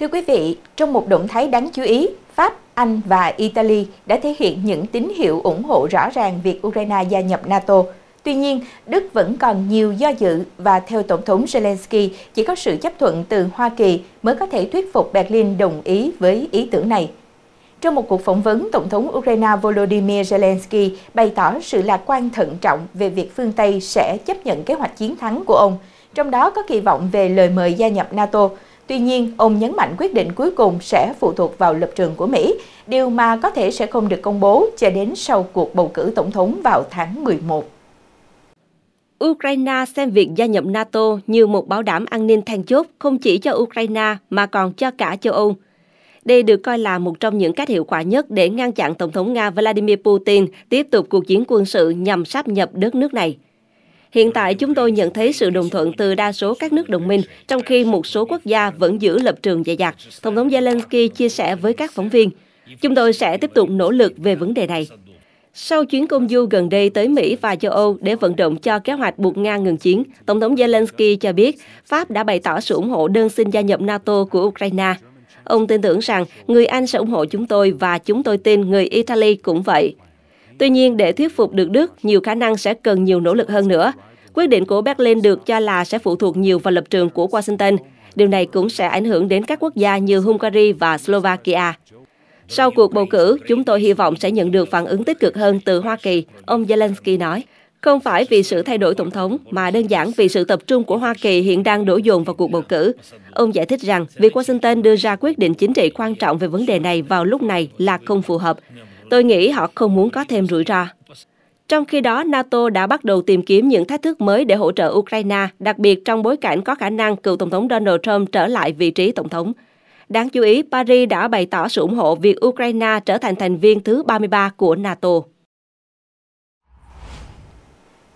Thưa quý vị, trong một động thái đáng chú ý, Pháp, Anh và Italy đã thể hiện những tín hiệu ủng hộ rõ ràng việc Ukraine gia nhập NATO. Tuy nhiên, Đức vẫn còn nhiều do dự và theo Tổng thống Zelensky, chỉ có sự chấp thuận từ Hoa Kỳ mới có thể thuyết phục Berlin đồng ý với ý tưởng này. Trong một cuộc phỏng vấn, Tổng thống Ukraine Volodymyr Zelensky bày tỏ sự lạc quan thận trọng về việc phương Tây sẽ chấp nhận kế hoạch chiến thắng của ông, trong đó có kỳ vọng về lời mời gia nhập NATO. Tuy nhiên, ông nhấn mạnh quyết định cuối cùng sẽ phụ thuộc vào lập trường của Mỹ, điều mà có thể sẽ không được công bố cho đến sau cuộc bầu cử tổng thống vào tháng 11. Ukraine xem việc gia nhập NATO như một bảo đảm an ninh then chốt không chỉ cho Ukraine mà còn cho cả châu Âu. Đây được coi là một trong những cách hiệu quả nhất để ngăn chặn Tổng thống Nga Vladimir Putin tiếp tục cuộc chiến quân sự nhằm sáp nhập đất nước này. Hiện tại chúng tôi nhận thấy sự đồng thuận từ đa số các nước đồng minh, trong khi một số quốc gia vẫn giữ lập trường dè dặt, Tổng thống Zelensky chia sẻ với các phóng viên. Chúng tôi sẽ tiếp tục nỗ lực về vấn đề này. Sau chuyến công du gần đây tới Mỹ và châu Âu để vận động cho kế hoạch buộc Nga ngừng chiến, Tổng thống Zelensky cho biết Pháp đã bày tỏ sự ủng hộ đơn xin gia nhập NATO của Ukraine. Ông tin tưởng rằng người Anh sẽ ủng hộ chúng tôi và chúng tôi tin người Italy cũng vậy. Tuy nhiên, để thuyết phục được Đức, nhiều khả năng sẽ cần nhiều nỗ lực hơn nữa. Quyết định của Berlin được cho là sẽ phụ thuộc nhiều vào lập trường của Washington. Điều này cũng sẽ ảnh hưởng đến các quốc gia như Hungary và Slovakia. Sau cuộc bầu cử, chúng tôi hy vọng sẽ nhận được phản ứng tích cực hơn từ Hoa Kỳ, ông Zelensky nói. Không phải vì sự thay đổi tổng thống, mà đơn giản vì sự tập trung của Hoa Kỳ hiện đang đổ dồn vào cuộc bầu cử. Ông giải thích rằng việc Washington đưa ra quyết định chính trị quan trọng về vấn đề này vào lúc này là không phù hợp. Tôi nghĩ họ không muốn có thêm rủi ro. Trong khi đó, NATO đã bắt đầu tìm kiếm những thách thức mới để hỗ trợ Ukraine, đặc biệt trong bối cảnh có khả năng cựu Tổng thống Donald Trump trở lại vị trí Tổng thống. Đáng chú ý, Paris đã bày tỏ sự ủng hộ việc Ukraine trở thành thành viên thứ 33 của NATO.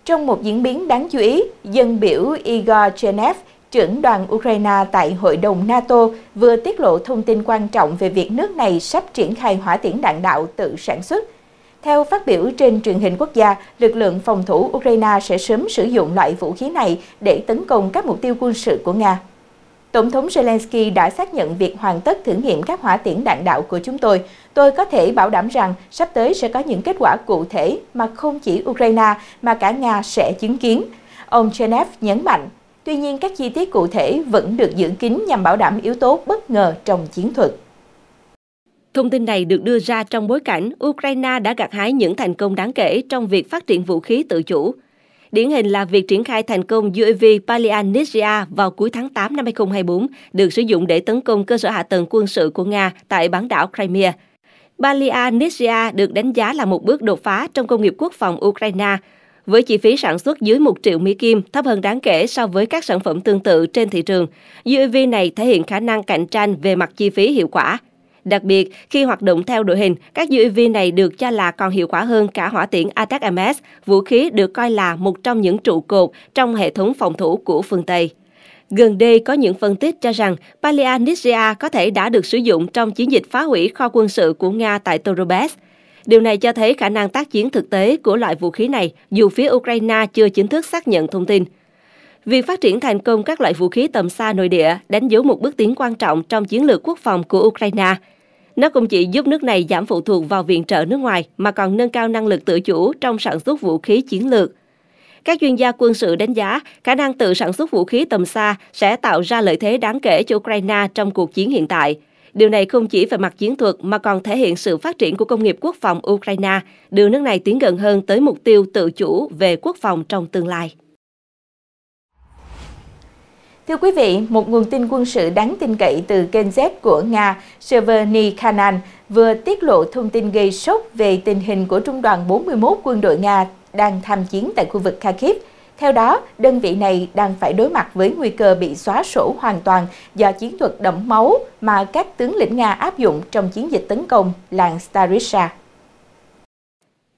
Trong một diễn biến đáng chú ý, dân biểu Igor Chenev trưởng đoàn Ukraine tại Hội đồng NATO vừa tiết lộ thông tin quan trọng về việc nước này sắp triển khai hỏa tiễn đạn đạo tự sản xuất. Theo phát biểu trên truyền hình quốc gia, lực lượng phòng thủ Ukraine sẽ sớm sử dụng loại vũ khí này để tấn công các mục tiêu quân sự của Nga. Tổng thống Zelensky đã xác nhận việc hoàn tất thử nghiệm các hỏa tiễn đạn đạo của chúng tôi. Tôi có thể bảo đảm rằng sắp tới sẽ có những kết quả cụ thể mà không chỉ Ukraine mà cả Nga sẽ chứng kiến. Ông Chenev nhấn mạnh, Tuy nhiên, các chi tiết cụ thể vẫn được giữ kín nhằm bảo đảm yếu tố bất ngờ trong chiến thuật. Thông tin này được đưa ra trong bối cảnh Ukraine đã gặt hái những thành công đáng kể trong việc phát triển vũ khí tự chủ. Điển hình là việc triển khai thành công UAV Palianitsia vào cuối tháng 8 năm 2024, được sử dụng để tấn công cơ sở hạ tầng quân sự của Nga tại bán đảo Crimea. Palianitsia được đánh giá là một bước đột phá trong công nghiệp quốc phòng Ukraine, với chi phí sản xuất dưới 1 triệu Mỹ Kim thấp hơn đáng kể so với các sản phẩm tương tự trên thị trường. UAV này thể hiện khả năng cạnh tranh về mặt chi phí hiệu quả. Đặc biệt, khi hoạt động theo đội hình, các UAV này được cho là còn hiệu quả hơn cả hỏa tiễn ATACMS, vũ khí được coi là một trong những trụ cột trong hệ thống phòng thủ của phương Tây. Gần đây có những phân tích cho rằng Palea Nitsia có thể đã được sử dụng trong chiến dịch phá hủy kho quân sự của Nga tại Torobes – Điều này cho thấy khả năng tác chiến thực tế của loại vũ khí này dù phía Ukraine chưa chính thức xác nhận thông tin. Việc phát triển thành công các loại vũ khí tầm xa nội địa đánh dấu một bước tiến quan trọng trong chiến lược quốc phòng của Ukraine. Nó không chỉ giúp nước này giảm phụ thuộc vào viện trợ nước ngoài mà còn nâng cao năng lực tự chủ trong sản xuất vũ khí chiến lược. Các chuyên gia quân sự đánh giá khả năng tự sản xuất vũ khí tầm xa sẽ tạo ra lợi thế đáng kể cho Ukraine trong cuộc chiến hiện tại – Điều này không chỉ về mặt chiến thuật mà còn thể hiện sự phát triển của công nghiệp quốc phòng Ukraine, đưa nước này tiến gần hơn tới mục tiêu tự chủ về quốc phòng trong tương lai. Thưa quý vị, một nguồn tin quân sự đáng tin cậy từ kênh Z của Nga, Severny Kanan vừa tiết lộ thông tin gây sốc về tình hình của Trung đoàn 41 quân đội Nga đang tham chiến tại khu vực Kharkiv. Theo đó, đơn vị này đang phải đối mặt với nguy cơ bị xóa sổ hoàn toàn do chiến thuật đẫm máu mà các tướng lĩnh Nga áp dụng trong chiến dịch tấn công làng Starisha.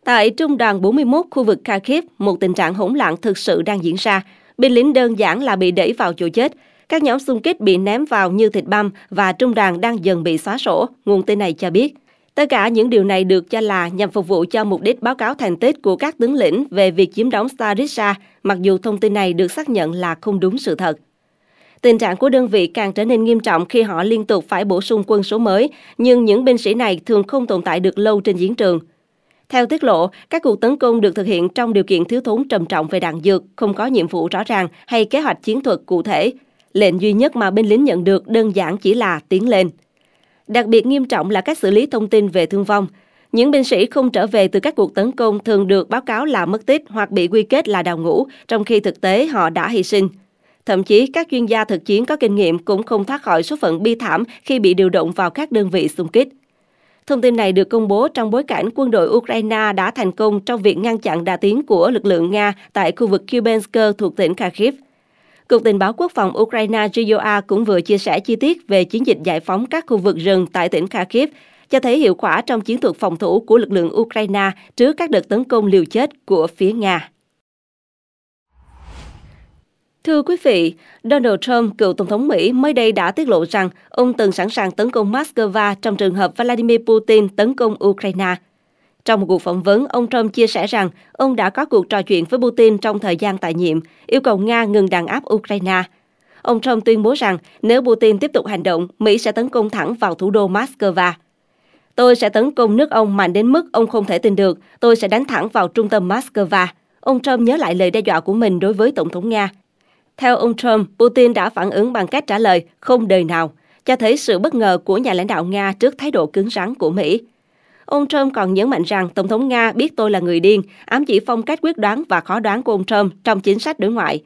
Tại Trung đoàn 41 khu vực Kharkiv, một tình trạng hỗn loạn thực sự đang diễn ra. Binh lính đơn giản là bị đẩy vào chỗ chết. Các nhóm xung kích bị ném vào như thịt băm và trung đoàn đang dần bị xóa sổ, nguồn tin này cho biết. Tất cả những điều này được cho là nhằm phục vụ cho mục đích báo cáo thành tích của các tướng lĩnh về việc chiếm đóng Staritsa, mặc dù thông tin này được xác nhận là không đúng sự thật. Tình trạng của đơn vị càng trở nên nghiêm trọng khi họ liên tục phải bổ sung quân số mới, nhưng những binh sĩ này thường không tồn tại được lâu trên chiến trường. Theo tiết lộ, các cuộc tấn công được thực hiện trong điều kiện thiếu thốn trầm trọng về đạn dược, không có nhiệm vụ rõ ràng hay kế hoạch chiến thuật cụ thể. Lệnh duy nhất mà binh lính nhận được đơn giản chỉ là tiến lên. Đặc biệt nghiêm trọng là cách xử lý thông tin về thương vong. Những binh sĩ không trở về từ các cuộc tấn công thường được báo cáo là mất tích hoặc bị quy kết là đào ngũ, trong khi thực tế họ đã hy sinh. Thậm chí, các chuyên gia thực chiến có kinh nghiệm cũng không thoát khỏi số phận bi thảm khi bị điều động vào các đơn vị xung kích. Thông tin này được công bố trong bối cảnh quân đội Ukraine đã thành công trong việc ngăn chặn đà tiến của lực lượng Nga tại khu vực Kubensk thuộc tỉnh Kharkiv. Cục Tình báo Quốc phòng Ukraine GUA cũng vừa chia sẻ chi tiết về chiến dịch giải phóng các khu vực rừng tại tỉnh Kharkiv, cho thấy hiệu quả trong chiến thuật phòng thủ của lực lượng Ukraine trước các đợt tấn công liều chết của phía Nga. Thưa quý vị, Donald Trump, cựu Tổng thống Mỹ, mới đây đã tiết lộ rằng ông từng sẵn sàng tấn công Moscow trong trường hợp Vladimir Putin tấn công Ukraine – trong một cuộc phỏng vấn, ông Trump chia sẻ rằng ông đã có cuộc trò chuyện với Putin trong thời gian tại nhiệm, yêu cầu Nga ngừng đàn áp Ukraine. Ông Trump tuyên bố rằng nếu Putin tiếp tục hành động, Mỹ sẽ tấn công thẳng vào thủ đô Moscow. Tôi sẽ tấn công nước ông mạnh đến mức ông không thể tin được, tôi sẽ đánh thẳng vào trung tâm Moscow. Ông Trump nhớ lại lời đe dọa của mình đối với Tổng thống Nga. Theo ông Trump, Putin đã phản ứng bằng cách trả lời không đời nào, cho thấy sự bất ngờ của nhà lãnh đạo Nga trước thái độ cứng rắn của Mỹ. Ông Trump còn nhấn mạnh rằng Tổng thống Nga biết tôi là người điên, ám chỉ phong cách quyết đoán và khó đoán của ông Trump trong chính sách đối ngoại.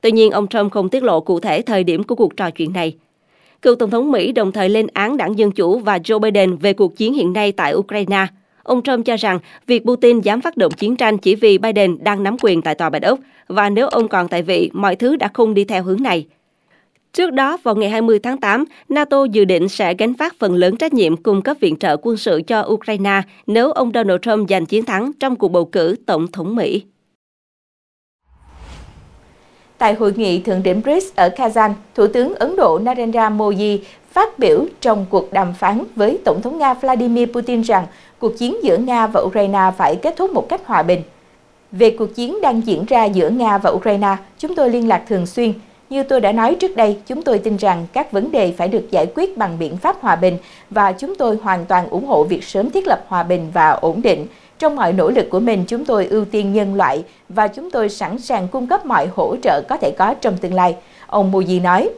Tuy nhiên, ông Trump không tiết lộ cụ thể thời điểm của cuộc trò chuyện này. Cựu Tổng thống Mỹ đồng thời lên án đảng Dân Chủ và Joe Biden về cuộc chiến hiện nay tại Ukraine. Ông Trump cho rằng việc Putin dám phát động chiến tranh chỉ vì Biden đang nắm quyền tại Tòa Bạch Ốc và nếu ông còn tại vị, mọi thứ đã không đi theo hướng này. Trước đó, vào ngày 20 tháng 8, NATO dự định sẽ gánh phát phần lớn trách nhiệm cung cấp viện trợ quân sự cho Ukraine nếu ông Donald Trump giành chiến thắng trong cuộc bầu cử Tổng thống Mỹ. Tại hội nghị thượng đỉnh BRICS ở Kazan, Thủ tướng Ấn Độ Narendra Modi phát biểu trong cuộc đàm phán với Tổng thống Nga Vladimir Putin rằng cuộc chiến giữa Nga và Ukraine phải kết thúc một cách hòa bình. Về cuộc chiến đang diễn ra giữa Nga và Ukraine, chúng tôi liên lạc thường xuyên. Như tôi đã nói trước đây, chúng tôi tin rằng các vấn đề phải được giải quyết bằng biện pháp hòa bình và chúng tôi hoàn toàn ủng hộ việc sớm thiết lập hòa bình và ổn định. Trong mọi nỗ lực của mình, chúng tôi ưu tiên nhân loại và chúng tôi sẵn sàng cung cấp mọi hỗ trợ có thể có trong tương lai, ông Moody nói.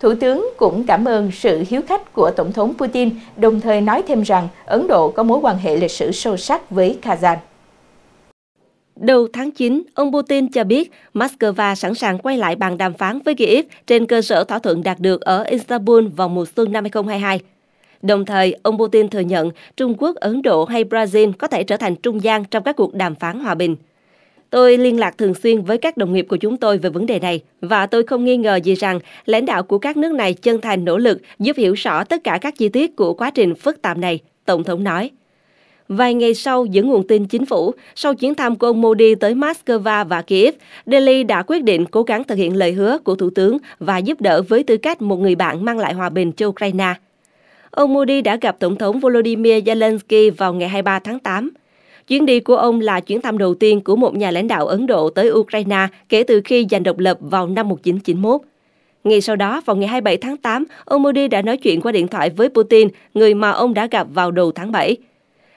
Thủ tướng cũng cảm ơn sự hiếu khách của Tổng thống Putin, đồng thời nói thêm rằng Ấn Độ có mối quan hệ lịch sử sâu sắc với Kazan. Đầu tháng 9, ông Putin cho biết Moscow sẵn sàng quay lại bàn đàm phán với Kiev trên cơ sở thỏa thuận đạt được ở Istanbul vào mùa xuân năm 2022. Đồng thời, ông Putin thừa nhận Trung Quốc, Ấn Độ hay Brazil có thể trở thành trung gian trong các cuộc đàm phán hòa bình. Tôi liên lạc thường xuyên với các đồng nghiệp của chúng tôi về vấn đề này và tôi không nghi ngờ gì rằng lãnh đạo của các nước này chân thành nỗ lực giúp hiểu rõ tất cả các chi tiết của quá trình phức tạp này, Tổng thống nói. Vài ngày sau dẫn nguồn tin chính phủ, sau chuyến thăm của ông Modi tới Moscow và Kiev, Delhi đã quyết định cố gắng thực hiện lời hứa của Thủ tướng và giúp đỡ với tư cách một người bạn mang lại hòa bình cho Ukraine. Ông Modi đã gặp Tổng thống Volodymyr Zelensky vào ngày 23 tháng 8. Chuyến đi của ông là chuyến thăm đầu tiên của một nhà lãnh đạo Ấn Độ tới Ukraine kể từ khi giành độc lập vào năm 1991. Ngay sau đó, vào ngày 27 tháng 8, ông Modi đã nói chuyện qua điện thoại với Putin, người mà ông đã gặp vào đầu tháng 7.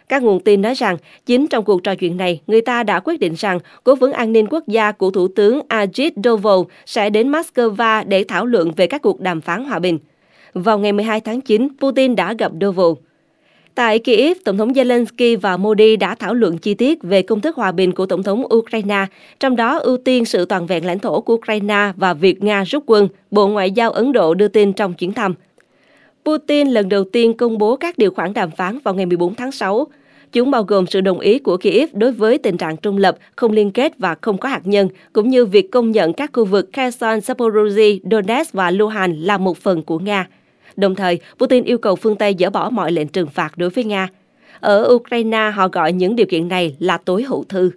Các nguồn tin nói rằng, chính trong cuộc trò chuyện này, người ta đã quyết định rằng Cố vấn an ninh quốc gia của Thủ tướng Ajit Doval sẽ đến Moscow để thảo luận về các cuộc đàm phán hòa bình. Vào ngày 12 tháng 9, Putin đã gặp Doval. Tại Kyiv, Tổng thống Zelensky và Modi đã thảo luận chi tiết về công thức hòa bình của Tổng thống Ukraine, trong đó ưu tiên sự toàn vẹn lãnh thổ của Ukraine và việc Nga rút quân, Bộ Ngoại giao Ấn Độ đưa tin trong chuyến thăm. Putin lần đầu tiên công bố các điều khoản đàm phán vào ngày 14 tháng 6. Chúng bao gồm sự đồng ý của Kiev đối với tình trạng trung lập, không liên kết và không có hạt nhân, cũng như việc công nhận các khu vực Kherson, Zaporozhye, Donetsk và Luhansk là một phần của Nga. Đồng thời, Putin yêu cầu phương Tây dỡ bỏ mọi lệnh trừng phạt đối với Nga. Ở Ukraine, họ gọi những điều kiện này là tối hậu thư.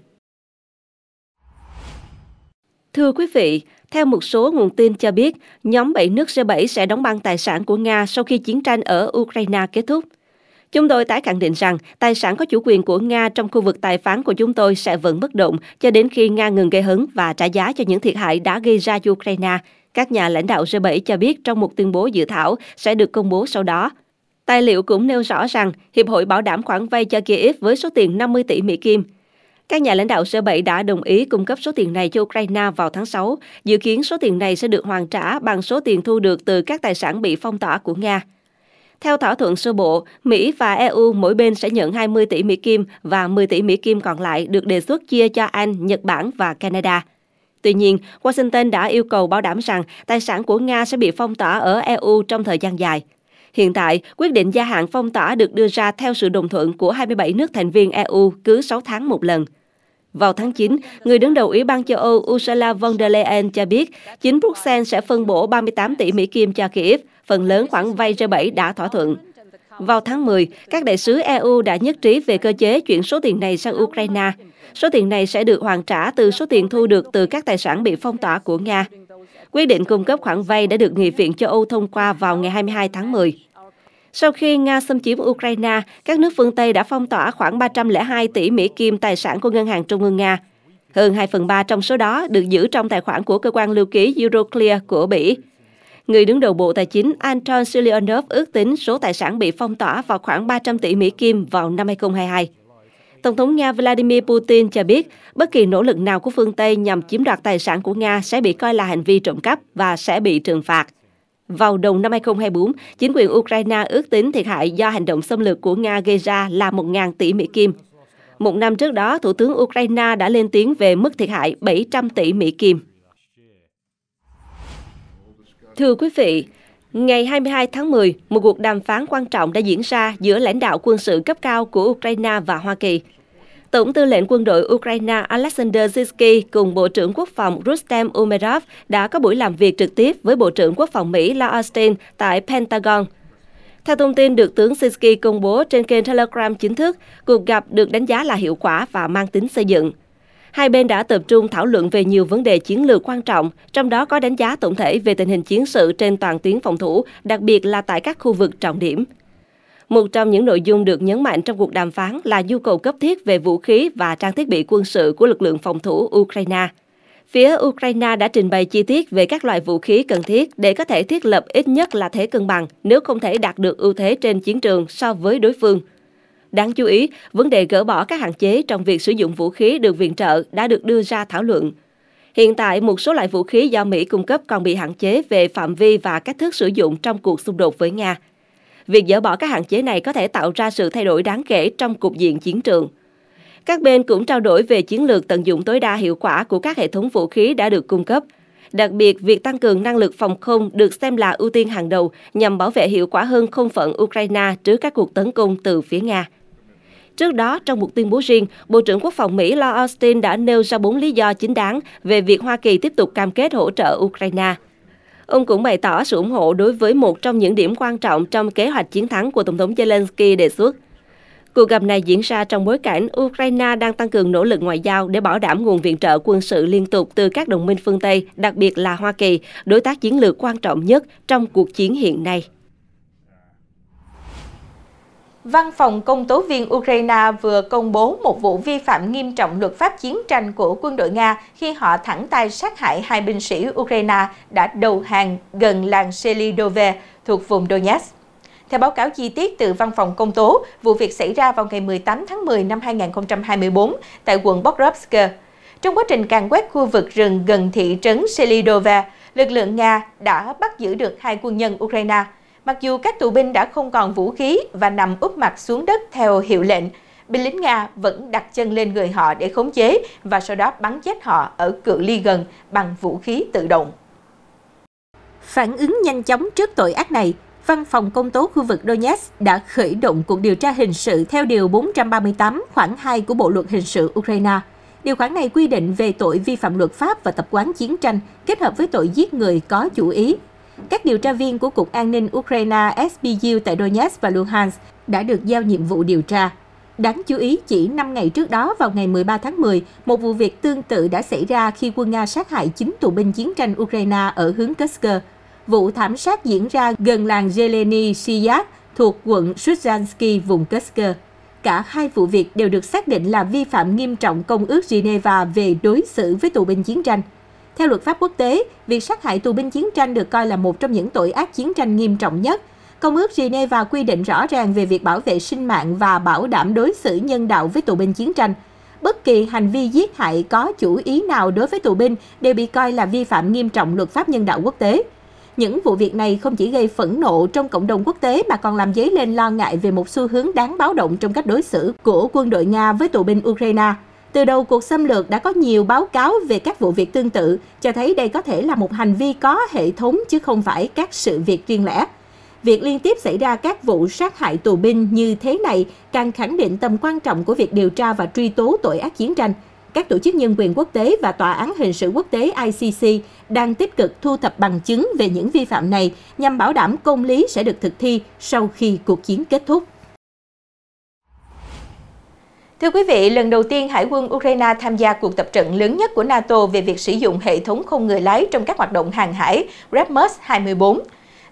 Thưa quý vị, theo một số nguồn tin cho biết, nhóm 7 nước G7 sẽ đóng băng tài sản của Nga sau khi chiến tranh ở Ukraine kết thúc. Chúng tôi tái khẳng định rằng tài sản có chủ quyền của Nga trong khu vực tài phán của chúng tôi sẽ vẫn bất động cho đến khi Nga ngừng gây hấn và trả giá cho những thiệt hại đã gây ra Ukraine, các nhà lãnh đạo G7 cho biết trong một tuyên bố dự thảo sẽ được công bố sau đó. Tài liệu cũng nêu rõ rằng Hiệp hội bảo đảm khoản vay cho Kiev với số tiền 50 tỷ Mỹ Kim – các nhà lãnh đạo C7 đã đồng ý cung cấp số tiền này cho Ukraine vào tháng 6. Dự kiến số tiền này sẽ được hoàn trả bằng số tiền thu được từ các tài sản bị phong tỏa của Nga. Theo thỏa thuận sơ bộ, Mỹ và EU mỗi bên sẽ nhận 20 tỷ Mỹ Kim và 10 tỷ Mỹ Kim còn lại được đề xuất chia cho Anh, Nhật Bản và Canada. Tuy nhiên, Washington đã yêu cầu bảo đảm rằng tài sản của Nga sẽ bị phong tỏa ở EU trong thời gian dài – Hiện tại, quyết định gia hạn phong tỏa được đưa ra theo sự đồng thuận của 27 nước thành viên EU cứ 6 tháng một lần. Vào tháng 9, người đứng đầu Ủy ban châu Âu Ursula von der Leyen cho biết chính Bruxelles sẽ phân bổ 38 tỷ Mỹ Kim cho Kiev, phần lớn khoản vay G7 đã thỏa thuận. Vào tháng 10, các đại sứ EU đã nhất trí về cơ chế chuyển số tiền này sang Ukraine. Số tiền này sẽ được hoàn trả từ số tiền thu được từ các tài sản bị phong tỏa của Nga. Quyết định cung cấp khoản vay đã được Nghị viện châu Âu thông qua vào ngày 22 tháng 10. Sau khi Nga xâm chiếm Ukraine, các nước phương Tây đã phong tỏa khoảng 302 tỷ Mỹ Kim tài sản của Ngân hàng Trung ương Nga. Hơn 2 phần 3 trong số đó được giữ trong tài khoản của cơ quan lưu ký Euroclear của Bỉ. Người đứng đầu Bộ Tài chính Anton Silionov ước tính số tài sản bị phong tỏa vào khoảng 300 tỷ Mỹ Kim vào năm 2022. Tổng thống Nga Vladimir Putin cho biết bất kỳ nỗ lực nào của phương Tây nhằm chiếm đoạt tài sản của Nga sẽ bị coi là hành vi trộm cắp và sẽ bị trừng phạt. Vào đầu năm 2024, chính quyền Ukraine ước tính thiệt hại do hành động xâm lược của Nga gây ra là 1.000 tỷ Mỹ Kim. Một năm trước đó, Thủ tướng Ukraine đã lên tiếng về mức thiệt hại 700 tỷ Mỹ Kim. Thưa quý vị, Ngày 22 tháng 10, một cuộc đàm phán quan trọng đã diễn ra giữa lãnh đạo quân sự cấp cao của Ukraine và Hoa Kỳ. Tổng tư lệnh quân đội Ukraine Alexander Zizky cùng Bộ trưởng Quốc phòng Rustem Umerov đã có buổi làm việc trực tiếp với Bộ trưởng Quốc phòng Mỹ La Austin tại Pentagon. Theo thông tin được tướng Zizky công bố trên kênh Telegram chính thức, cuộc gặp được đánh giá là hiệu quả và mang tính xây dựng. Hai bên đã tập trung thảo luận về nhiều vấn đề chiến lược quan trọng, trong đó có đánh giá tổng thể về tình hình chiến sự trên toàn tuyến phòng thủ, đặc biệt là tại các khu vực trọng điểm. Một trong những nội dung được nhấn mạnh trong cuộc đàm phán là nhu cầu cấp thiết về vũ khí và trang thiết bị quân sự của lực lượng phòng thủ Ukraine. Phía Ukraine đã trình bày chi tiết về các loại vũ khí cần thiết để có thể thiết lập ít nhất là thế cân bằng nếu không thể đạt được ưu thế trên chiến trường so với đối phương – Đáng chú ý, vấn đề gỡ bỏ các hạn chế trong việc sử dụng vũ khí được viện trợ đã được đưa ra thảo luận. Hiện tại, một số loại vũ khí do Mỹ cung cấp còn bị hạn chế về phạm vi và cách thức sử dụng trong cuộc xung đột với Nga. Việc dỡ bỏ các hạn chế này có thể tạo ra sự thay đổi đáng kể trong cục diện chiến trường. Các bên cũng trao đổi về chiến lược tận dụng tối đa hiệu quả của các hệ thống vũ khí đã được cung cấp. Đặc biệt, việc tăng cường năng lực phòng không được xem là ưu tiên hàng đầu nhằm bảo vệ hiệu quả hơn không phận Ukraine trước các cuộc tấn công từ phía Nga. Trước đó, trong một tuyên bố riêng, Bộ trưởng Quốc phòng Mỹ Lloyd Austin đã nêu ra bốn lý do chính đáng về việc Hoa Kỳ tiếp tục cam kết hỗ trợ Ukraine. Ông cũng bày tỏ sự ủng hộ đối với một trong những điểm quan trọng trong kế hoạch chiến thắng của Tổng thống Zelensky đề xuất. Cuộc gặp này diễn ra trong bối cảnh Ukraine đang tăng cường nỗ lực ngoại giao để bảo đảm nguồn viện trợ quân sự liên tục từ các đồng minh phương Tây, đặc biệt là Hoa Kỳ, đối tác chiến lược quan trọng nhất trong cuộc chiến hiện nay. Văn phòng công tố viên Ukraine vừa công bố một vụ vi phạm nghiêm trọng luật pháp chiến tranh của quân đội Nga khi họ thẳng tay sát hại hai binh sĩ Ukraine đã đầu hàng gần làng Selidove thuộc vùng Donetsk. Theo báo cáo chi tiết từ Văn phòng Công tố, vụ việc xảy ra vào ngày 18 tháng 10 năm 2024 tại quận Bokrovsk. Trong quá trình càn quét khu vực rừng gần thị trấn Selidove, lực lượng Nga đã bắt giữ được hai quân nhân Ukraine – Mặc dù các tù binh đã không còn vũ khí và nằm úp mặt xuống đất theo hiệu lệnh, binh lính Nga vẫn đặt chân lên người họ để khống chế và sau đó bắn chết họ ở cự ly gần bằng vũ khí tự động. Phản ứng nhanh chóng trước tội ác này, Văn phòng công tố khu vực Donetsk đã khởi động cuộc điều tra hình sự theo Điều 438 khoản 2 của Bộ Luật Hình sự Ukraine. Điều khoản này quy định về tội vi phạm luật pháp và tập quán chiến tranh kết hợp với tội giết người có chủ ý các điều tra viên của Cục An ninh Ukraine SBU tại Donetsk và Luhansk đã được giao nhiệm vụ điều tra. Đáng chú ý, chỉ 5 ngày trước đó vào ngày 13 tháng 10, một vụ việc tương tự đã xảy ra khi quân Nga sát hại 9 tù binh chiến tranh Ukraine ở hướng Kursk. Vụ thảm sát diễn ra gần làng Zeleny Siyat thuộc quận Shuzansky, vùng Kursk. Cả hai vụ việc đều được xác định là vi phạm nghiêm trọng Công ước Geneva về đối xử với tù binh chiến tranh. Theo luật pháp quốc tế, việc sát hại tù binh chiến tranh được coi là một trong những tội ác chiến tranh nghiêm trọng nhất. Công ước Geneva quy định rõ ràng về việc bảo vệ sinh mạng và bảo đảm đối xử nhân đạo với tù binh chiến tranh. Bất kỳ hành vi giết hại có chủ ý nào đối với tù binh đều bị coi là vi phạm nghiêm trọng luật pháp nhân đạo quốc tế. Những vụ việc này không chỉ gây phẫn nộ trong cộng đồng quốc tế mà còn làm dấy lên lo ngại về một xu hướng đáng báo động trong cách đối xử của quân đội Nga với tù binh Ukraine. Từ đầu cuộc xâm lược đã có nhiều báo cáo về các vụ việc tương tự, cho thấy đây có thể là một hành vi có hệ thống chứ không phải các sự việc riêng lẻ. Việc liên tiếp xảy ra các vụ sát hại tù binh như thế này càng khẳng định tầm quan trọng của việc điều tra và truy tố tội ác chiến tranh. Các tổ chức nhân quyền quốc tế và Tòa án hình sự quốc tế ICC đang tích cực thu thập bằng chứng về những vi phạm này nhằm bảo đảm công lý sẽ được thực thi sau khi cuộc chiến kết thúc. Thưa quý vị, lần đầu tiên Hải quân Ukraine tham gia cuộc tập trận lớn nhất của NATO về việc sử dụng hệ thống không người lái trong các hoạt động hàng hải REPMUS 24.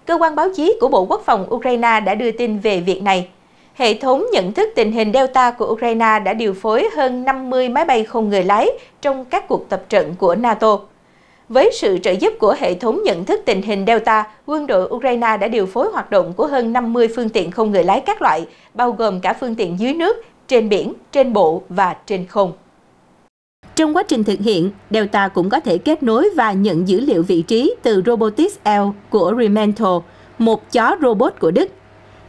Cơ quan báo chí của Bộ Quốc phòng Ukraine đã đưa tin về việc này. Hệ thống nhận thức tình hình Delta của Ukraine đã điều phối hơn 50 máy bay không người lái trong các cuộc tập trận của NATO. Với sự trợ giúp của hệ thống nhận thức tình hình Delta, quân đội Ukraine đã điều phối hoạt động của hơn 50 phương tiện không người lái các loại, bao gồm cả phương tiện dưới nước trên biển, trên bộ và trên không. Trong quá trình thực hiện, Delta cũng có thể kết nối và nhận dữ liệu vị trí từ Robotics L của Remental, một chó robot của Đức.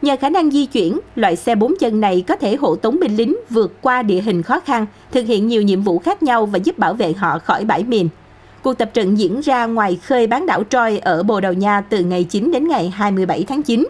Nhờ khả năng di chuyển, loại xe bốn chân này có thể hộ tống binh lính vượt qua địa hình khó khăn, thực hiện nhiều nhiệm vụ khác nhau và giúp bảo vệ họ khỏi bãi mìn. Cuộc tập trận diễn ra ngoài khơi bán đảo Troy ở Bồ Đào Nha từ ngày 9 đến ngày 27 tháng 9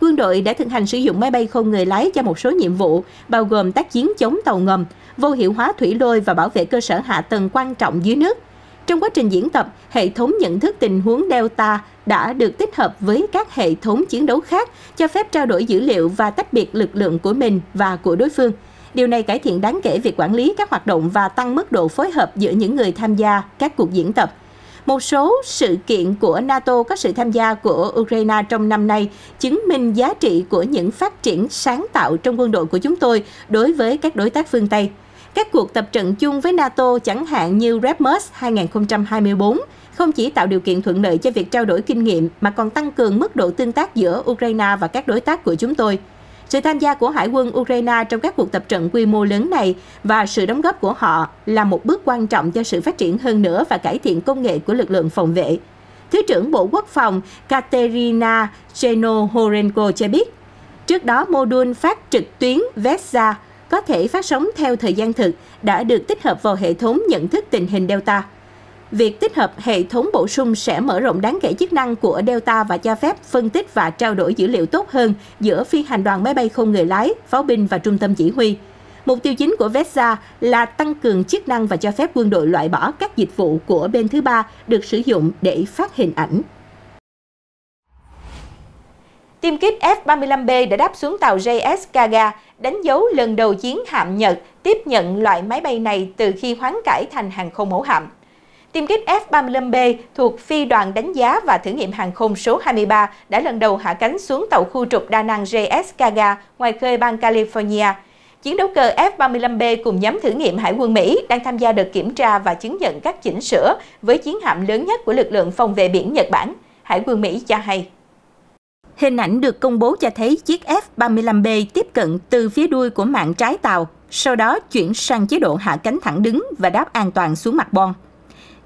quân đội đã thực hành sử dụng máy bay không người lái cho một số nhiệm vụ, bao gồm tác chiến chống tàu ngầm, vô hiệu hóa thủy lôi và bảo vệ cơ sở hạ tầng quan trọng dưới nước. Trong quá trình diễn tập, hệ thống nhận thức tình huống Delta đã được tích hợp với các hệ thống chiến đấu khác, cho phép trao đổi dữ liệu và tách biệt lực lượng của mình và của đối phương. Điều này cải thiện đáng kể việc quản lý các hoạt động và tăng mức độ phối hợp giữa những người tham gia các cuộc diễn tập. Một số sự kiện của NATO có sự tham gia của Ukraine trong năm nay chứng minh giá trị của những phát triển sáng tạo trong quân đội của chúng tôi đối với các đối tác phương Tây. Các cuộc tập trận chung với NATO chẳng hạn như REPMUS 2024 không chỉ tạo điều kiện thuận lợi cho việc trao đổi kinh nghiệm mà còn tăng cường mức độ tương tác giữa Ukraine và các đối tác của chúng tôi – sự tham gia của Hải quân Ukraine trong các cuộc tập trận quy mô lớn này và sự đóng góp của họ là một bước quan trọng cho sự phát triển hơn nữa và cải thiện công nghệ của lực lượng phòng vệ. Thứ trưởng Bộ Quốc phòng Katerina Chenohorenko cho biết, trước đó mô đun phát trực tuyến VESA có thể phát sóng theo thời gian thực đã được tích hợp vào hệ thống nhận thức tình hình Delta việc tích hợp hệ thống bổ sung sẽ mở rộng đáng kể chức năng của Delta và cho phép phân tích và trao đổi dữ liệu tốt hơn giữa phi hành đoàn máy bay không người lái, pháo binh và trung tâm chỉ huy. Mục tiêu chính của VESA là tăng cường chức năng và cho phép quân đội loại bỏ các dịch vụ của bên thứ ba được sử dụng để phát hình ảnh. Tiêm kích F-35B đã đáp xuống tàu JS Kaga, đánh dấu lần đầu chiến hạm Nhật tiếp nhận loại máy bay này từ khi hoán cải thành hàng không mẫu hạm. Tiêm kích F-35B thuộc phi đoàn đánh giá và thử nghiệm hàng không số 23 đã lần đầu hạ cánh xuống tàu khu trục đa năng JS Kaga ngoài khơi bang California. Chiến đấu cơ F-35B cùng nhóm thử nghiệm Hải quân Mỹ đang tham gia đợt kiểm tra và chứng nhận các chỉnh sửa với chiến hạm lớn nhất của lực lượng phòng vệ biển Nhật Bản. Hải quân Mỹ cho hay. Hình ảnh được công bố cho thấy chiếc F-35B tiếp cận từ phía đuôi của mạng trái tàu, sau đó chuyển sang chế độ hạ cánh thẳng đứng và đáp an toàn xuống mặt bon.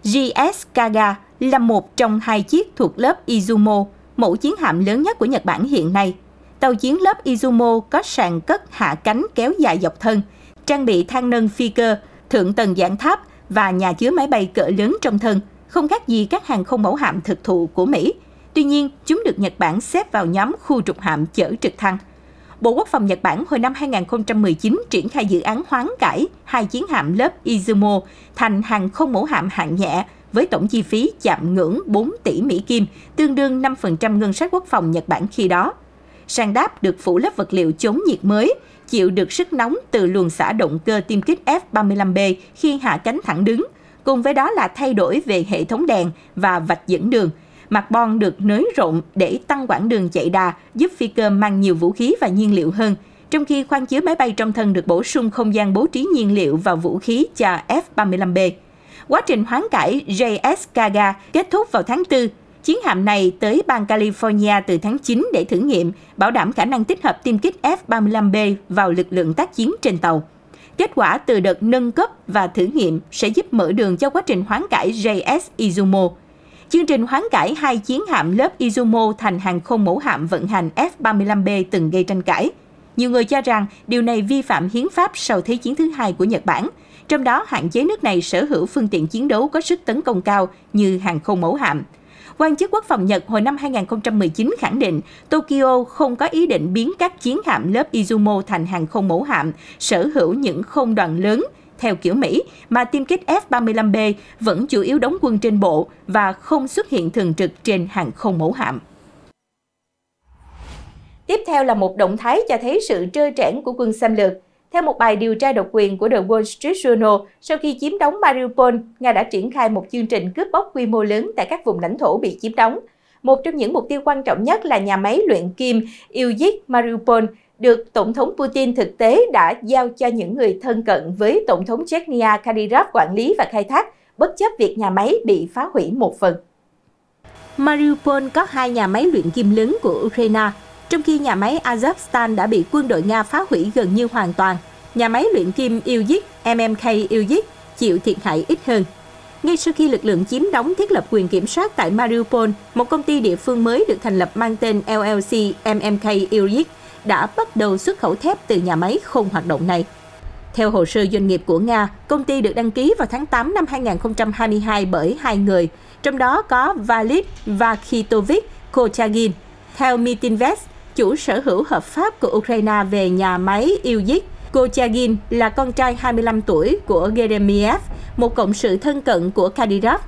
GS Kaga là một trong hai chiếc thuộc lớp Izumo, mẫu chiến hạm lớn nhất của Nhật Bản hiện nay. Tàu chiến lớp Izumo có sàn cất hạ cánh kéo dài dọc thân, trang bị thang nâng phi cơ, thượng tầng dạng tháp và nhà chứa máy bay cỡ lớn trong thân, không khác gì các hàng không mẫu hạm thực thụ của Mỹ. Tuy nhiên, chúng được Nhật Bản xếp vào nhóm khu trục hạm chở trực thăng. Bộ Quốc phòng Nhật Bản hồi năm 2019 triển khai dự án hoán cải hai chiến hạm lớp Izumo thành hàng không mẫu hạm hạng nhẹ với tổng chi phí chạm ngưỡng 4 tỷ Mỹ Kim, tương đương 5% ngân sách quốc phòng Nhật Bản khi đó. Sang đáp được phủ lớp vật liệu chống nhiệt mới, chịu được sức nóng từ luồng xả động cơ tiêm kích F-35B khi hạ cánh thẳng đứng, cùng với đó là thay đổi về hệ thống đèn và vạch dẫn đường – mặt bon được nới rộng để tăng quãng đường chạy đà, giúp phi cơ mang nhiều vũ khí và nhiên liệu hơn. Trong khi khoang chứa máy bay trong thân được bổ sung không gian bố trí nhiên liệu và vũ khí cho F-35B. Quá trình hoán cải JS Kaga kết thúc vào tháng 4. Chiến hạm này tới bang California từ tháng 9 để thử nghiệm, bảo đảm khả năng tích hợp tiêm kích F-35B vào lực lượng tác chiến trên tàu. Kết quả từ đợt nâng cấp và thử nghiệm sẽ giúp mở đường cho quá trình hoán cải JS Izumo, Chương trình hoán cải hai chiến hạm lớp Izumo thành hàng không mẫu hạm vận hành F-35B từng gây tranh cãi. Nhiều người cho rằng điều này vi phạm hiến pháp sau Thế chiến thứ hai của Nhật Bản, trong đó hạn chế nước này sở hữu phương tiện chiến đấu có sức tấn công cao như hàng không mẫu hạm. Quan chức quốc phòng Nhật hồi năm 2019 khẳng định Tokyo không có ý định biến các chiến hạm lớp Izumo thành hàng không mẫu hạm, sở hữu những không đoàn lớn – theo kiểu Mỹ, mà tiêm kích F-35B vẫn chủ yếu đóng quân trên bộ và không xuất hiện thường trực trên hàng không mẫu hạm. Tiếp theo là một động thái cho thấy sự trơ trẽn của quân xâm lược. Theo một bài điều tra độc quyền của The Wall Street Journal, sau khi chiếm đóng Mariupol, Nga đã triển khai một chương trình cướp bóc quy mô lớn tại các vùng lãnh thổ bị chiếm đóng. Một trong những mục tiêu quan trọng nhất là nhà máy luyện kim Ilyich Mariupol, được Tổng thống Putin thực tế đã giao cho những người thân cận với Tổng thống Chechnya Kadyrov quản lý và khai thác, bất chấp việc nhà máy bị phá hủy một phần. Mariupol có hai nhà máy luyện kim lớn của Ukraine, trong khi nhà máy azovstal đã bị quân đội Nga phá hủy gần như hoàn toàn. Nhà máy luyện kim Ilyich MMK Ilyich chịu thiệt hại ít hơn. Ngay sau khi lực lượng chiếm đóng thiết lập quyền kiểm soát tại Mariupol, một công ty địa phương mới được thành lập mang tên LLC MMK Ilyich đã bắt đầu xuất khẩu thép từ nhà máy không hoạt động này. Theo hồ sơ doanh nghiệp của Nga, công ty được đăng ký vào tháng 8 năm 2022 bởi hai người, trong đó có Valit Vakhitovich Kochagin. Theo Mitinvest, chủ sở hữu hợp pháp của Ukraine về nhà máy Ilyich, Kochagin là con trai 25 tuổi của Geremiev, một cộng sự thân cận của Kadyrov.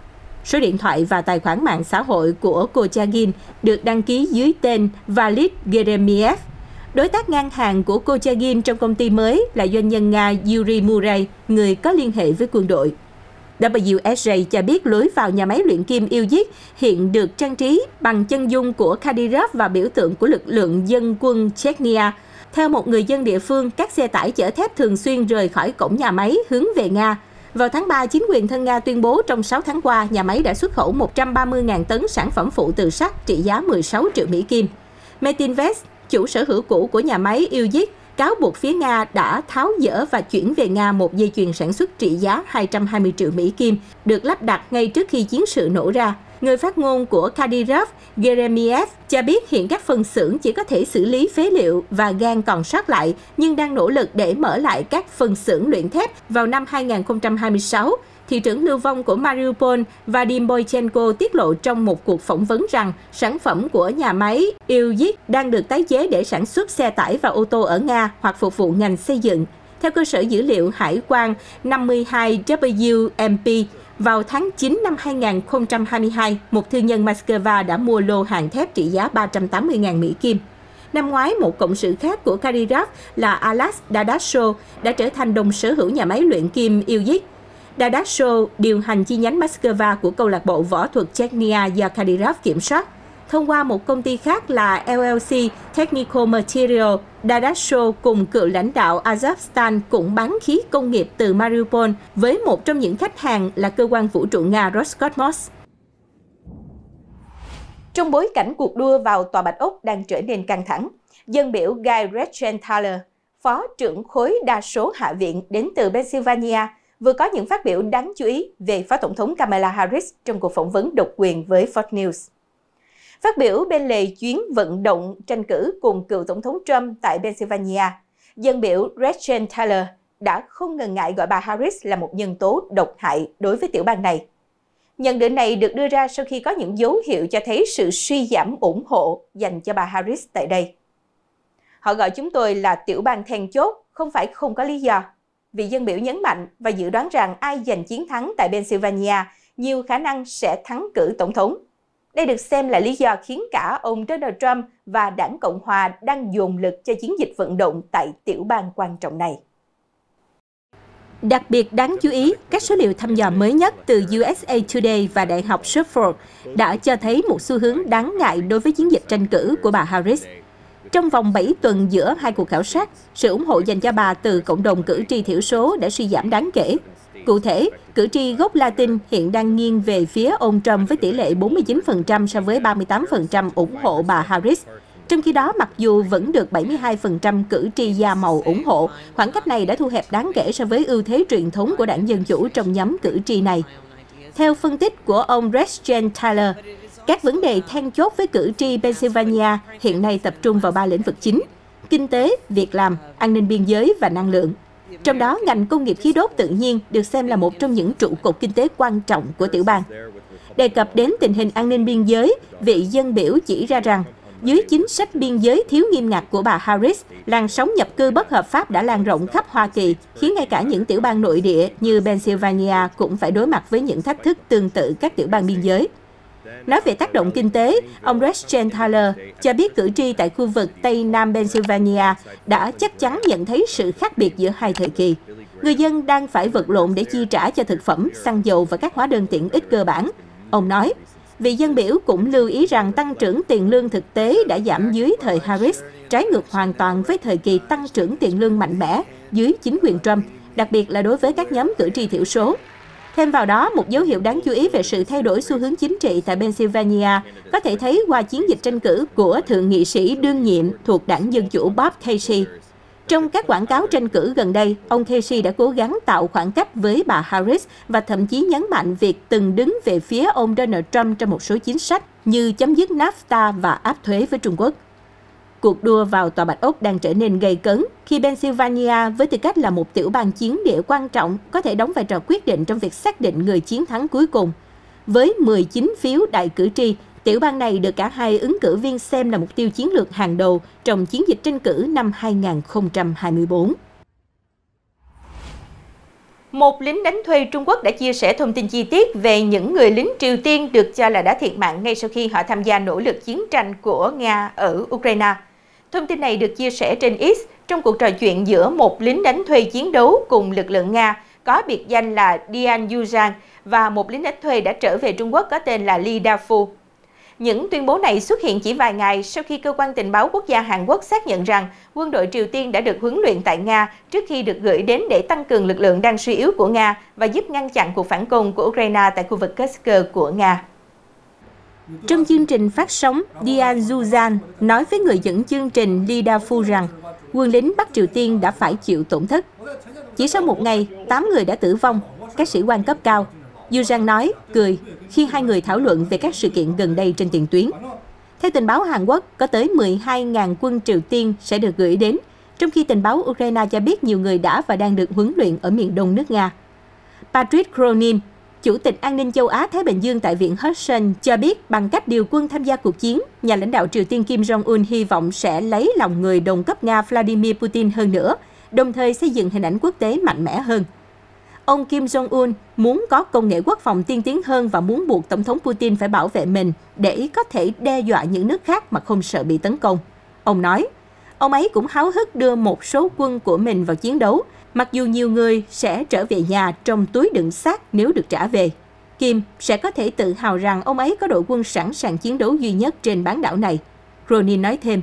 Số điện thoại và tài khoản mạng xã hội của Kochagin được đăng ký dưới tên Valit Geremiev Đối tác ngang hàng của cô Chagin trong công ty mới là doanh nhân Nga Yuri Murai, người có liên hệ với quân đội. WSJ cho biết lối vào nhà máy luyện kim yêu Ilzik hiện được trang trí bằng chân dung của Kadyrov và biểu tượng của lực lượng dân quân Chechnya. Theo một người dân địa phương, các xe tải chở thép thường xuyên rời khỏi cổng nhà máy hướng về Nga. Vào tháng 3, chính quyền thân Nga tuyên bố trong 6 tháng qua, nhà máy đã xuất khẩu 130.000 tấn sản phẩm phụ từ sắt trị giá 16 triệu Mỹ Kim. Metinvest, chủ sở hữu cũ của nhà máy Ilzik cáo buộc phía Nga đã tháo dỡ và chuyển về Nga một dây chuyền sản xuất trị giá 220 triệu Mỹ Kim, được lắp đặt ngay trước khi chiến sự nổ ra. Người phát ngôn của Kadyrov, Geremiev, cho biết hiện các phần xưởng chỉ có thể xử lý phế liệu và gan còn sót lại, nhưng đang nỗ lực để mở lại các phần xưởng luyện thép vào năm 2026 thị trưởng lưu vong của Mariupol Vadim Boychenko tiết lộ trong một cuộc phỏng vấn rằng sản phẩm của nhà máy Ilyich đang được tái chế để sản xuất xe tải và ô tô ở Nga hoặc phục vụ ngành xây dựng. Theo cơ sở dữ liệu hải quan 52WMP, vào tháng 9 năm 2022, một thương nhân Moscow đã mua lô hàng thép trị giá 380.000 Mỹ Kim. Năm ngoái, một cộng sự khác của Karirov là Alas Dadasho đã trở thành đồng sở hữu nhà máy luyện kim Ilyich Dadasho, điều hành chi nhánh Moscow của câu lạc bộ võ thuật Chechnya do Kadyrov kiểm soát, thông qua một công ty khác là LLC Technical Material, Dadasho cùng cựu lãnh đạo Azarstan cũng bán khí công nghiệp từ Mariupol với một trong những khách hàng là cơ quan vũ trụ Nga Roscosmos. Trong bối cảnh cuộc đua vào Tòa Bạch Ốc đang trở nên căng thẳng, dân biểu Guy Rechen phó trưởng khối đa số hạ viện đến từ Pennsylvania, vừa có những phát biểu đáng chú ý về Phó Tổng thống Kamala Harris trong cuộc phỏng vấn độc quyền với Fox News. Phát biểu bên lề chuyến vận động tranh cử cùng cựu Tổng thống Trump tại Pennsylvania, dân biểu Gretchen Taylor đã không ngần ngại gọi bà Harris là một nhân tố độc hại đối với tiểu bang này. Nhận định này được đưa ra sau khi có những dấu hiệu cho thấy sự suy giảm ủng hộ dành cho bà Harris tại đây. Họ gọi chúng tôi là tiểu bang then chốt, không phải không có lý do, vị dân biểu nhấn mạnh và dự đoán rằng ai giành chiến thắng tại Pennsylvania nhiều khả năng sẽ thắng cử tổng thống. Đây được xem là lý do khiến cả ông Donald Trump và đảng Cộng Hòa đang dồn lực cho chiến dịch vận động tại tiểu bang quan trọng này. Đặc biệt đáng chú ý, các số liệu thăm dò mới nhất từ USA Today và Đại học Suffolk đã cho thấy một xu hướng đáng ngại đối với chiến dịch tranh cử của bà Harris – trong vòng 7 tuần giữa hai cuộc khảo sát, sự ủng hộ dành cho bà từ cộng đồng cử tri thiểu số đã suy giảm đáng kể. Cụ thể, cử tri gốc Latin hiện đang nghiêng về phía ông Trump với tỷ lệ 49% so với 38% ủng hộ bà Harris. Trong khi đó, mặc dù vẫn được 72% cử tri da màu ủng hộ, khoảng cách này đã thu hẹp đáng kể so với ưu thế truyền thống của đảng Dân Chủ trong nhóm cử tri này. Theo phân tích của ông Rex Tyler, các vấn đề then chốt với cử tri Pennsylvania hiện nay tập trung vào ba lĩnh vực chính, kinh tế, việc làm, an ninh biên giới và năng lượng. Trong đó, ngành công nghiệp khí đốt tự nhiên được xem là một trong những trụ cột kinh tế quan trọng của tiểu bang. Đề cập đến tình hình an ninh biên giới, vị dân biểu chỉ ra rằng dưới chính sách biên giới thiếu nghiêm ngặt của bà Harris, làn sóng nhập cư bất hợp pháp đã lan rộng khắp Hoa Kỳ, khiến ngay cả những tiểu bang nội địa như Pennsylvania cũng phải đối mặt với những thách thức tương tự các tiểu bang biên giới. Nói về tác động kinh tế, ông Rachel Thaler cho biết cử tri tại khu vực Tây Nam Pennsylvania đã chắc chắn nhận thấy sự khác biệt giữa hai thời kỳ. Người dân đang phải vật lộn để chi trả cho thực phẩm, xăng dầu và các hóa đơn tiện ích cơ bản. Ông nói, vị dân biểu cũng lưu ý rằng tăng trưởng tiền lương thực tế đã giảm dưới thời Harris, trái ngược hoàn toàn với thời kỳ tăng trưởng tiền lương mạnh mẽ dưới chính quyền Trump, đặc biệt là đối với các nhóm cử tri thiểu số Thêm vào đó, một dấu hiệu đáng chú ý về sự thay đổi xu hướng chính trị tại Pennsylvania có thể thấy qua chiến dịch tranh cử của thượng nghị sĩ đương nhiệm thuộc đảng Dân Chủ Bob Casey. Trong các quảng cáo tranh cử gần đây, ông Casey đã cố gắng tạo khoảng cách với bà Harris và thậm chí nhấn mạnh việc từng đứng về phía ông Donald Trump trong một số chính sách như chấm dứt NAFTA và áp thuế với Trung Quốc. Cuộc đua vào Tòa Bạch Ốc đang trở nên gây cấn khi Pennsylvania với tư cách là một tiểu bang chiến địa quan trọng có thể đóng vai trò quyết định trong việc xác định người chiến thắng cuối cùng. Với 19 phiếu đại cử tri, tiểu bang này được cả hai ứng cử viên xem là mục tiêu chiến lược hàng đầu trong chiến dịch tranh cử năm 2024. Một lính đánh thuê Trung Quốc đã chia sẻ thông tin chi tiết về những người lính Triều Tiên được cho là đã thiệt mạng ngay sau khi họ tham gia nỗ lực chiến tranh của Nga ở Ukraine. Thông tin này được chia sẻ trên X trong cuộc trò chuyện giữa một lính đánh thuê chiến đấu cùng lực lượng Nga có biệt danh là Dian Yuzhang và một lính đánh thuê đã trở về Trung Quốc có tên là Li Dafu. Những tuyên bố này xuất hiện chỉ vài ngày sau khi cơ quan tình báo quốc gia Hàn Quốc xác nhận rằng quân đội Triều Tiên đã được huấn luyện tại Nga trước khi được gửi đến để tăng cường lực lượng đang suy yếu của Nga và giúp ngăn chặn cuộc phản công của Ukraine tại khu vực Kursk của Nga. Trong chương trình phát sóng, Dian Zuzan nói với người dẫn chương trình Lee Da-fu rằng quân lính Bắc Triều Tiên đã phải chịu tổn thất. Chỉ sau một ngày, 8 người đã tử vong, các sĩ quan cấp cao. Zuzan nói, cười, khi hai người thảo luận về các sự kiện gần đây trên tiền tuyến. Theo tình báo Hàn Quốc, có tới 12.000 quân Triều Tiên sẽ được gửi đến, trong khi tình báo Ukraine cho biết nhiều người đã và đang được huấn luyện ở miền đông nước Nga. Patrick Cronin, Chủ tịch An ninh châu Á Thái Bình Dương tại Viện Hudson cho biết bằng cách điều quân tham gia cuộc chiến, nhà lãnh đạo Triều Tiên Kim Jong-un hy vọng sẽ lấy lòng người đồng cấp Nga Vladimir Putin hơn nữa, đồng thời xây dựng hình ảnh quốc tế mạnh mẽ hơn. Ông Kim Jong-un muốn có công nghệ quốc phòng tiên tiến hơn và muốn buộc Tổng thống Putin phải bảo vệ mình để có thể đe dọa những nước khác mà không sợ bị tấn công. Ông nói, ông ấy cũng háo hức đưa một số quân của mình vào chiến đấu – Mặc dù nhiều người sẽ trở về nhà trong túi đựng xác nếu được trả về, Kim sẽ có thể tự hào rằng ông ấy có đội quân sẵn sàng chiến đấu duy nhất trên bán đảo này. Ronin nói thêm,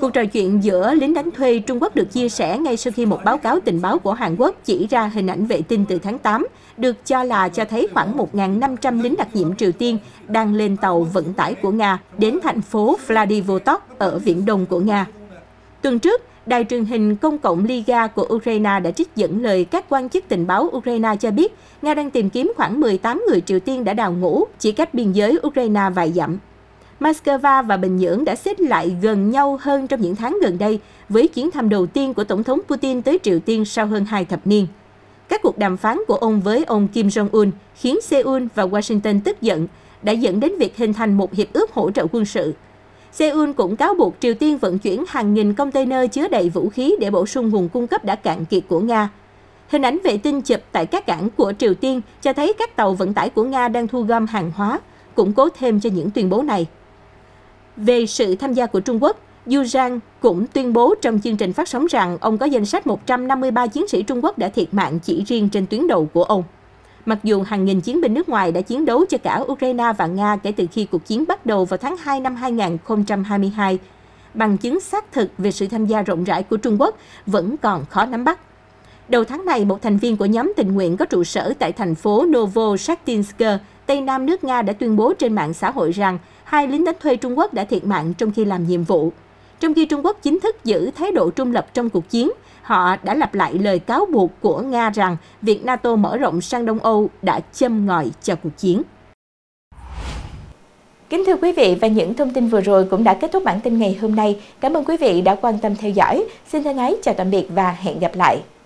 cuộc trò chuyện giữa lính đánh thuê Trung Quốc được chia sẻ ngay sau khi một báo cáo tình báo của Hàn Quốc chỉ ra hình ảnh vệ tinh từ tháng 8, được cho là cho thấy khoảng 1.500 lính đặc nhiệm Triều Tiên đang lên tàu vận tải của Nga đến thành phố Vladivostok ở viễn đông của Nga. Tuần trước, Đài truyền hình công cộng Liga của Ukraine đã trích dẫn lời các quan chức tình báo Ukraine cho biết Nga đang tìm kiếm khoảng 18 người Triều Tiên đã đào ngũ chỉ cách biên giới Ukraine vài dặm. Moscow và Bình Nhưỡng đã xích lại gần nhau hơn trong những tháng gần đây với chuyến thăm đầu tiên của Tổng thống Putin tới Triều Tiên sau hơn hai thập niên. Các cuộc đàm phán của ông với ông Kim Jong-un khiến Seoul và Washington tức giận, đã dẫn đến việc hình thành một hiệp ước hỗ trợ quân sự – Seoul cũng cáo buộc Triều Tiên vận chuyển hàng nghìn container chứa đầy vũ khí để bổ sung nguồn cung cấp đã cạn kiệt của Nga. Hình ảnh vệ tinh chụp tại các cảng của Triều Tiên cho thấy các tàu vận tải của Nga đang thu gom hàng hóa, củng cố thêm cho những tuyên bố này. Về sự tham gia của Trung Quốc, Yu Zhang cũng tuyên bố trong chương trình phát sóng rằng ông có danh sách 153 chiến sĩ Trung Quốc đã thiệt mạng chỉ riêng trên tuyến đầu của ông. Mặc dù hàng nghìn chiến binh nước ngoài đã chiến đấu cho cả Ukraine và Nga kể từ khi cuộc chiến bắt đầu vào tháng 2 năm 2022, bằng chứng xác thực về sự tham gia rộng rãi của Trung Quốc vẫn còn khó nắm bắt. Đầu tháng này, một thành viên của nhóm tình nguyện có trụ sở tại thành phố Novoshaktinsk, Tây Nam nước Nga đã tuyên bố trên mạng xã hội rằng hai lính đánh thuê Trung Quốc đã thiệt mạng trong khi làm nhiệm vụ. Trong khi Trung Quốc chính thức giữ thái độ trung lập trong cuộc chiến, họ đã lặp lại lời cáo buộc của Nga rằng việc NATO mở rộng sang Đông Âu đã châm ngòi cho cuộc chiến. Kính thưa quý vị và những thông tin vừa rồi cũng đã kết thúc bản tin ngày hôm nay. Cảm ơn quý vị đã quan tâm theo dõi. Xin thân ái chào tạm biệt và hẹn gặp lại.